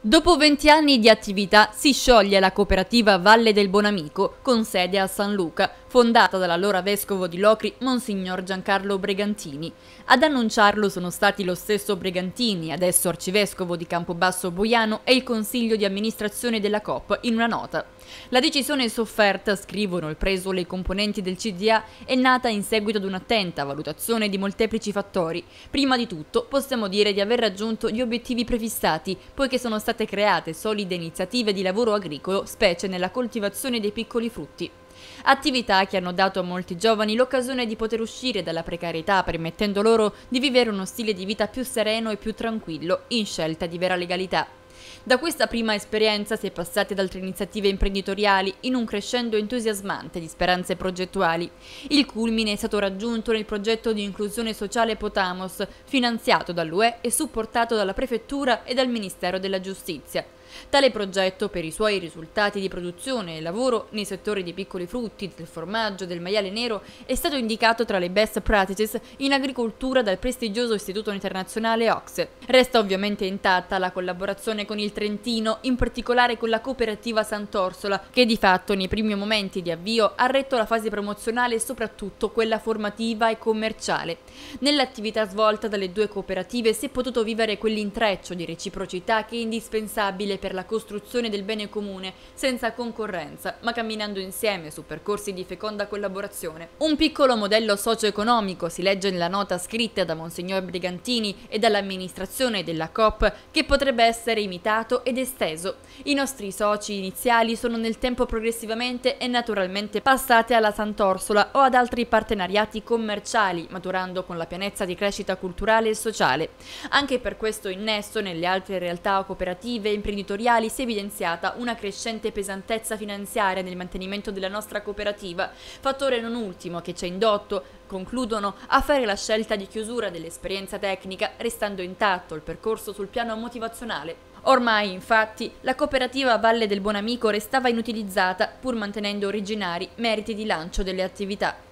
Dopo 20 anni di attività si scioglie la cooperativa Valle del Bonamico, con sede a San Luca, fondata dall'allora vescovo di Locri, Monsignor Giancarlo Bregantini. Ad annunciarlo sono stati lo stesso Bregantini, adesso arcivescovo di Campobasso Boiano, e il consiglio di amministrazione della COP in una nota. La decisione sofferta, scrivono il preso le componenti del CDA, è nata in seguito ad un'attenta valutazione di molteplici fattori. Prima di tutto possiamo dire di aver raggiunto gli obiettivi prefissati, poiché sono stati state create solide iniziative di lavoro agricolo, specie nella coltivazione dei piccoli frutti. Attività che hanno dato a molti giovani l'occasione di poter uscire dalla precarietà, permettendo loro di vivere uno stile di vita più sereno e più tranquillo, in scelta di vera legalità. Da questa prima esperienza si è passati ad altre iniziative imprenditoriali in un crescendo entusiasmante di speranze progettuali. Il culmine è stato raggiunto nel progetto di inclusione sociale Potamos, finanziato dall'UE e supportato dalla Prefettura e dal Ministero della Giustizia Tale progetto, per i suoi risultati di produzione e lavoro nei settori dei piccoli frutti, del formaggio, del maiale nero, è stato indicato tra le best practices in agricoltura dal prestigioso istituto internazionale OXE. Resta ovviamente intatta la collaborazione con il Trentino, in particolare con la cooperativa Sant'Orsola, che di fatto nei primi momenti di avvio ha retto la fase promozionale e soprattutto quella formativa e commerciale. Nell'attività svolta dalle due cooperative si è potuto vivere quell'intreccio di reciprocità che è indispensabile per la costruzione del bene comune senza concorrenza, ma camminando insieme su percorsi di feconda collaborazione. Un piccolo modello socio-economico si legge nella nota scritta da Monsignor Brigantini e dall'amministrazione della COP che potrebbe essere imitato ed esteso. I nostri soci iniziali sono nel tempo progressivamente e naturalmente passati alla Sant'Orsola o ad altri partenariati commerciali, maturando con la pianezza di crescita culturale e sociale. Anche per questo innesso nelle altre realtà cooperative e imprenditoriali editoriali si è evidenziata una crescente pesantezza finanziaria nel mantenimento della nostra cooperativa, fattore non ultimo che ci ha indotto, concludono, a fare la scelta di chiusura dell'esperienza tecnica, restando intatto il percorso sul piano motivazionale Ormai, infatti, la cooperativa Valle del Buonamico restava inutilizzata pur mantenendo originari meriti di lancio delle attività.